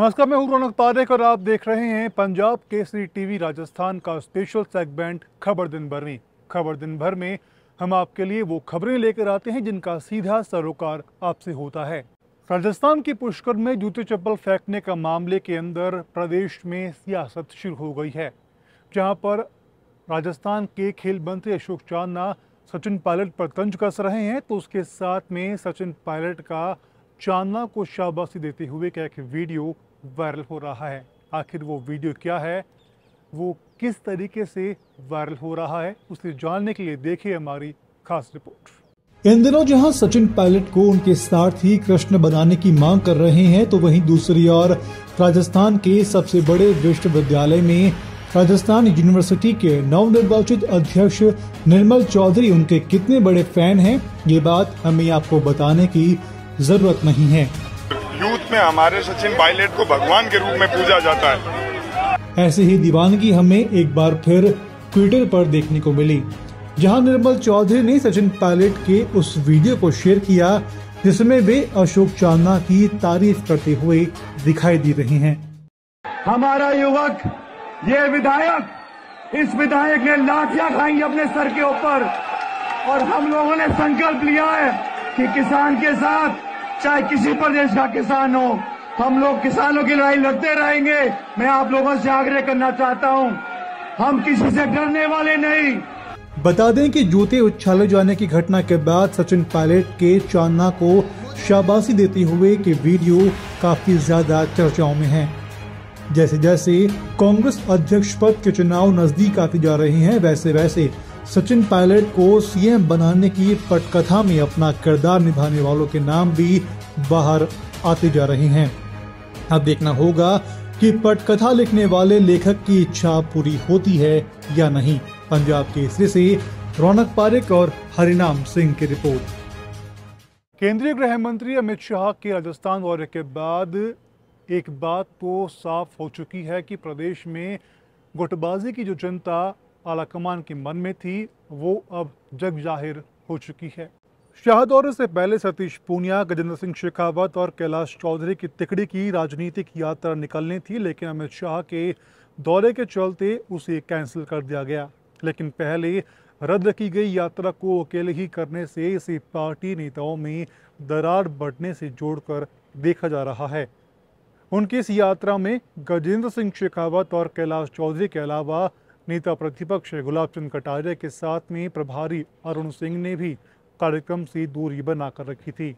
नमस्कार मैं हूं रौनक तारेख और आप देख रहे हैं पंजाब केसरी टीवी राजस्थान का स्पेशल सेगमेंट खबर दिन भर में खबर दिन भर में हम आपके लिए वो खबरें लेकर आते हैं जिनका सीधा सरोकार आपसे होता है राजस्थान के पुष्कर में जूते चप्पल फेंकने का मामले के अंदर प्रदेश में सियासत शुरू हो गई है जहां पर राजस्थान के खेल मंत्री अशोक चांदना सचिन पायलट पर तंज कस रहे हैं तो उसके साथ में सचिन पायलट का चांदना को शाबाशी देते हुए का एक वीडियो वायरल हो रहा है आखिर वो वीडियो क्या है वो किस तरीके से वायरल हो रहा है उसे जानने के लिए देखिए हमारी खास रिपोर्ट इन दिनों जहां सचिन पायलट को उनके सारथी कृष्ण बनाने की मांग कर रहे हैं तो वहीं दूसरी ओर राजस्थान के सबसे बड़े विश्वविद्यालय में राजस्थान यूनिवर्सिटी के नवनिर्वाचित अध्यक्ष निर्मल चौधरी उनके कितने बड़े फैन हैं ये बात हमें आपको बताने की जरूरत नहीं है यूथ में हमारे सचिन पायलट को भगवान के रूप में पूजा जाता है ऐसे ही दीवानगी हमें एक बार फिर ट्विटर पर देखने को मिली जहां निर्मल चौधरी ने सचिन पायलट के उस वीडियो को शेयर किया जिसमें वे अशोक चांदना की तारीफ करते हुए दिखाई दे रहे हैं हमारा युवक ये विधायक इस विधायक ने लाठियां खाएंगे अपने सर के ऊपर और हम लोगों ने संकल्प लिया है कि किसान के साथ चाहे किसी प्रदेश का किसान हो हम लोग किसानों की लड़ाई लड़ते रहेंगे मैं आप लोगों से आग्रह करना चाहता हूं हम किसी से डरने वाले नहीं बता दें कि जूते उछाले जाने की घटना के बाद सचिन पायलट के चांदना को शाबाशी देते हुए के वीडियो काफी ज्यादा चर्चाओं में है जैसे जैसे कांग्रेस अध्यक्ष पद के चुनाव नजदीक आते जा रहे हैं वैसे वैसे सचिन पायलट को सीएम बनाने की पटकथा में अपना किरदार निभाने वालों के नाम भी बाहर आते जा रहे हैं अब देखना होगा कि पटकथा लिखने वाले लेखक की इच्छा पूरी होती है या नहीं पंजाब केसरी से रौनक पारिक और हरिनाम सिंह की रिपोर्ट केंद्रीय गृह मंत्री अमित शाह के राजस्थान दौरे के बाद एक बात तो साफ हो चुकी है कि प्रदेश में गुटबाजी की जो जनता आलाकमान के मन में थी वो अब जग जाहिर हो चुकी है शाहदौर से पहले सतीश पूनिया गजेंद्र सिंह शेखावत और कैलाश चौधरी की तिकड़ी की राजनीतिक यात्रा निकलनी थी लेकिन अमित शाह के दौरे के चलते उसे कैंसिल कर दिया गया लेकिन पहले रद्द की गई यात्रा को अकेले ही करने से इसे पार्टी नेताओं में दरार बढ़ने से जोड़कर देखा जा रहा है उनकी इस यात्रा में गजेंद्र सिंह शेखावत और कैलाश चौधरी के अलावा नेता प्रतिपक्ष गुलाब चंद कटारिया के साथ में प्रभारी अरुण सिंह ने भी कार्यक्रम से दूरी बनाकर रखी थी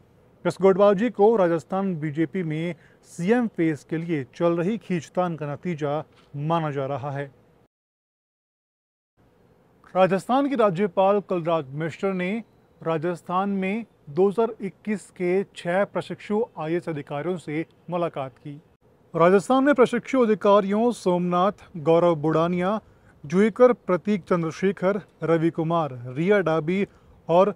रस गोडबाजी को राजस्थान बीजेपी में सीएम फेस के लिए चल रही खींचतान का नतीजा माना जा रहा है राजस्थान की राज्यपाल कलराज मिश्र ने राजस्थान में 2021 के छह प्रशिक्षु आई अधिकारियों से मुलाकात की राजस्थान में प्रशिक्षु अधिकारियों सोमनाथ गौरव बुड़ानिया जुईकर प्रतीक चंद्रशेखर रवि कुमार रिया डाबी और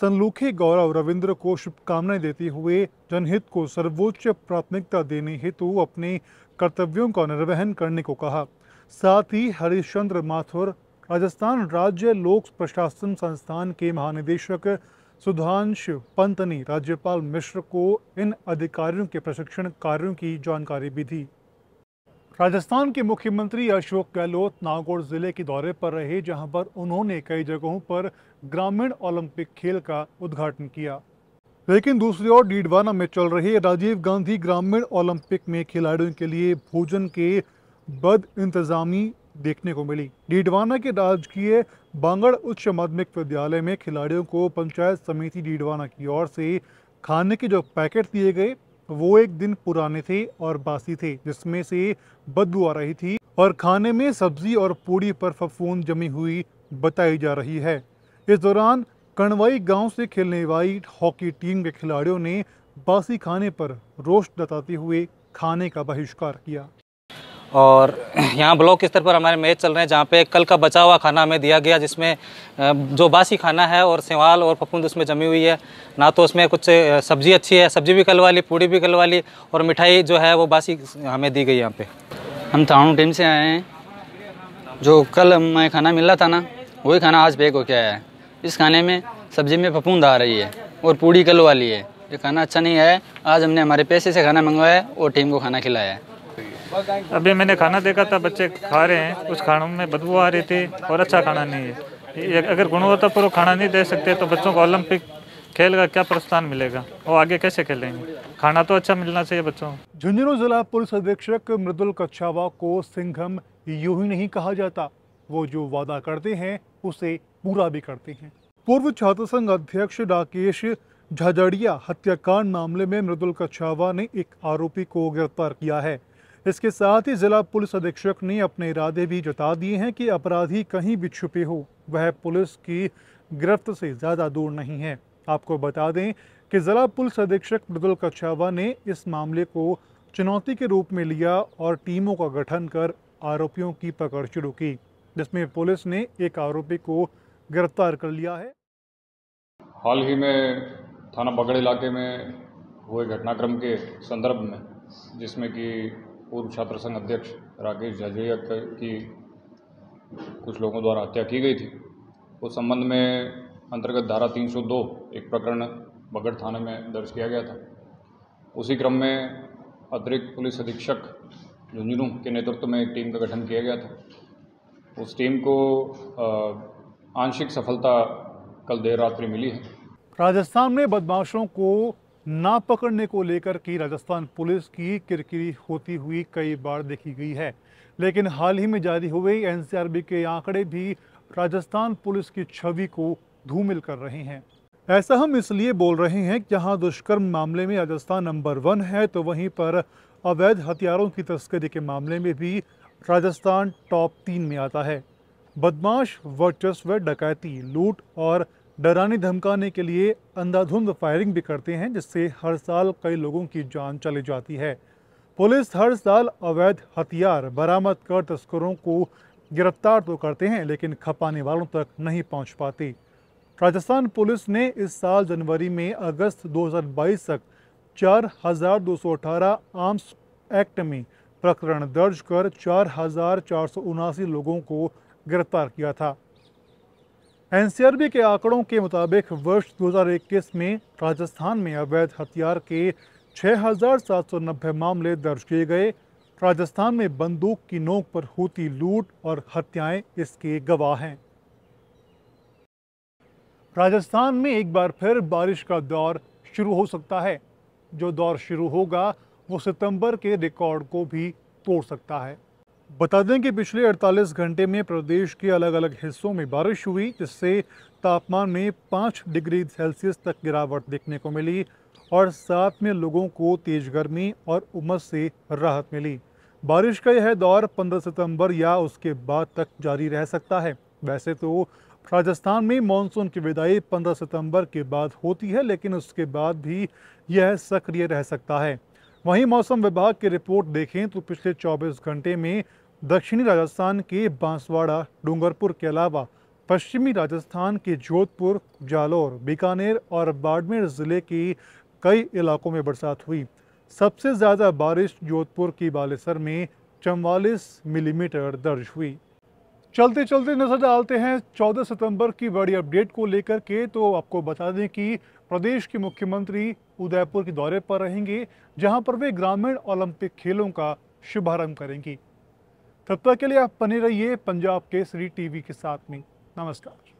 सनलोखे गौरव रविंद्र को शुभकामनाएं देते हुए जनहित को सर्वोच्च प्राथमिकता देने हेतु अपने कर्तव्यों का निर्वहन करने को कहा साथ ही हरिश्चंद्र माथुर राजस्थान राज्य लोक प्रशासन संस्थान के महानिदेशक सुधांशु पंत ने राज्यपाल मिश्र को इन अधिकारियों के प्रशिक्षण कार्यों की जानकारी भी दी राजस्थान के मुख्यमंत्री अशोक गहलोत नागौर जिले के दौरे पर रहे जहां पर उन्होंने कई जगहों पर ग्रामीण ओलंपिक खेल का उद्घाटन किया लेकिन दूसरी ओर डीडवाना में चल रहे राजीव गांधी ग्रामीण ओलंपिक में खिलाड़ियों के लिए भोजन के बद इंतजामी देखने को मिली डीडवाना के राजकीय बांगड़ उच्च माध्यमिक विद्यालय में खिलाड़ियों को पंचायत समिति डीडवाना की ओर से खाने के जो पैकेट दिए गए वो एक दिन पुराने थे और बासी थे जिसमें से बदबू आ रही थी और खाने में सब्जी और पूड़ी पर फफूंद जमी हुई बताई जा रही है इस दौरान कणवाई गांव से खेलने वाली हॉकी टीम के खिलाड़ियों ने बासी खाने पर रोष जताते हुए खाने का बहिष्कार किया और यहाँ ब्लॉक स्तर पर हमारे मैच चल रहे हैं जहाँ पे कल का बचा हुआ खाना हमें दिया गया जिसमें जो बासी खाना है और सेवाल और फफूंद उसमें जमी हुई है ना तो उसमें कुछ सब्ज़ी अच्छी है सब्ज़ी भी कल वाली पूड़ी भी कल वाली और मिठाई जो है वो बासी हमें दी गई यहाँ पे हम थाउन टीम से आए हैं जो कल हमें खाना मिला था ना वही खाना आज पैक हो आया है इस खाने में सब्ज़ी में फफूंद आ रही है और पूड़ी कल वाली है ये खाना अच्छा नहीं है आज हमने हमारे पैसे से खाना मंगवाया है और टीम को खाना खिलाया है अभी मैंने खाना देखा था बच्चे खा रहे हैं उस खानों में बदबू आ रही थी और अच्छा खाना नहीं है अगर गुणवत्ता पूर्व खाना नहीं दे सकते तो बच्चों को ओलंपिक खेल का क्या प्रस्थान मिलेगा वो आगे कैसे खेलेंगे खाना तो अच्छा मिलना चाहिए बच्चों झुंझुनू जिला पुलिस अधीक्षक मृदुल कछावा को सिंघम यू ही नहीं कहा जाता वो जो वादा करते हैं उसे पूरा भी करते हैं पूर्व छात्र संघ अध्यक्ष राकेश झाझड़िया हत्याकांड मामले में मृदुल कछावा ने एक आरोपी को गिरफ्तार किया है इसके साथ ही जिला पुलिस अधीक्षक ने अपने इरादे भी जता दिए हैं कि अपराधी कहीं भी छुपे हो वह पुलिस की गिरफ्त से ज़्यादा दूर नहीं है आपको बता दें कि जिला पुलिस अधीक्षक मृदुल कछावा ने इस मामले को चुनौती के रूप में लिया और टीमों का गठन कर आरोपियों की पकड़ शुरू की जिसमें पुलिस ने एक आरोपी को गिरफ्तार कर लिया है हाल ही में थाना बगड़ इलाके में हुए घटनाक्रम के संदर्भ में जिसमें कि पूर्व छात्र संघ अध्यक्ष राकेश झाझरिया की कुछ लोगों द्वारा हत्या की गई थी उस संबंध में अंतर्गत धारा 302 एक प्रकरण बगड़ थाने में दर्ज किया गया था उसी क्रम में अतिरिक्त पुलिस अधीक्षक झुंझुनू के नेतृत्व में एक टीम का गठन किया गया था उस टीम को आंशिक सफलता कल देर रात्रि मिली है राजस्थान में बदमाशों को ना पकड़ने को लेकर की राजस्थान पुलिस की किरकिरी होती हुई कई बार देखी गई है लेकिन हाल ही में जारी हुए एनसीआरबी के आंकड़े भी राजस्थान पुलिस की छवि को धूमिल कर रहे हैं ऐसा हम इसलिए बोल रहे हैं कि जहां दुष्कर्म मामले में राजस्थान नंबर वन है तो वहीं पर अवैध हथियारों की तस्करी के मामले में भी राजस्थान टॉप तीन में आता है बदमाश वर्चस्व डकैती लूट और डराने धमकाने के लिए अंधाधुंध फायरिंग भी करते हैं जिससे हर साल कई लोगों की जान चली जाती है पुलिस हर साल अवैध हथियार बरामद कर तस्करों को गिरफ्तार तो करते हैं लेकिन खपाने वालों तक नहीं पहुंच पाती राजस्थान पुलिस ने इस साल जनवरी में अगस्त 2022 तक 4,218 आर्म्स एक्ट में प्रकरण दर्ज कर चार लोगों को गिरफ्तार किया था एनसीआरबी के आंकड़ों के मुताबिक वर्ष 2021 में राजस्थान में अवैध हथियार के 6,790 मामले दर्ज किए गए राजस्थान में बंदूक की नोक पर होती लूट और हत्याएं इसके गवाह हैं राजस्थान में एक बार फिर बारिश का दौर शुरू हो सकता है जो दौर शुरू होगा वो सितंबर के रिकॉर्ड को भी तोड़ सकता है बता दें कि पिछले 48 घंटे में प्रदेश के अलग अलग हिस्सों में बारिश हुई जिससे तापमान में 5 डिग्री सेल्सियस तक गिरावट देखने को मिली और साथ में लोगों को तेज गर्मी और उमस से राहत मिली बारिश का यह दौर 15 सितंबर या उसके बाद तक जारी रह सकता है वैसे तो राजस्थान में मानसून की विदाई 15 सितंबर के बाद होती है लेकिन उसके बाद भी यह सक्रिय रह सकता है वहीं मौसम विभाग की रिपोर्ट देखें तो पिछले 24 घंटे में दक्षिणी राजस्थान के बांसवाड़ा डूंगरपुर के अलावा पश्चिमी राजस्थान के जोधपुर जालौर बीकानेर और बाड़मेर ज़िले के कई इलाकों में बरसात हुई सबसे ज़्यादा बारिश जोधपुर की बालेसर में चवालीस मिलीमीटर दर्ज हुई चलते चलते नज़र डालते हैं 14 सितंबर की बड़ी अपडेट को लेकर के तो आपको बता दें कि प्रदेश के मुख्यमंत्री उदयपुर के दौरे पर रहेंगे जहां पर वे ग्रामीण ओलंपिक खेलों का शुभारंभ करेंगी तब तक के लिए आप बने रहिए पंजाब केसरी टीवी के साथ में नमस्कार